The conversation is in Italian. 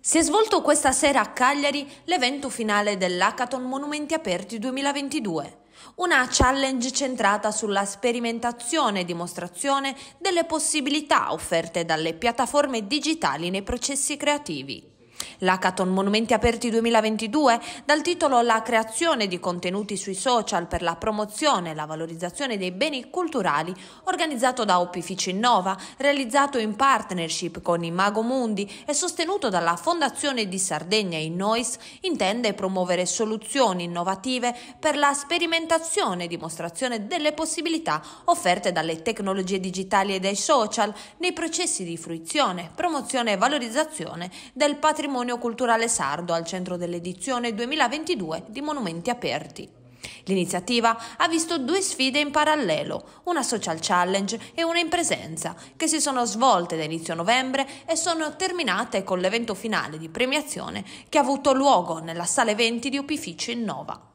Si è svolto questa sera a Cagliari l'evento finale dell'Hackathon Monumenti Aperti 2022, una challenge centrata sulla sperimentazione e dimostrazione delle possibilità offerte dalle piattaforme digitali nei processi creativi. L'Hackathon Monumenti Aperti 2022, dal titolo La creazione di contenuti sui social per la promozione e la valorizzazione dei beni culturali, organizzato da Oppifici Innova, realizzato in partnership con Imago Mundi e sostenuto dalla Fondazione di Sardegna Innois, intende promuovere soluzioni innovative per la sperimentazione e dimostrazione delle possibilità offerte dalle tecnologie digitali e dai social nei processi di fruizione, promozione e valorizzazione del patrimonio patrimonio culturale sardo al centro dell'edizione 2022 di Monumenti Aperti. L'iniziativa ha visto due sfide in parallelo, una social challenge e una in presenza, che si sono svolte da inizio novembre e sono terminate con l'evento finale di premiazione che ha avuto luogo nella sala eventi di Opificio Innova.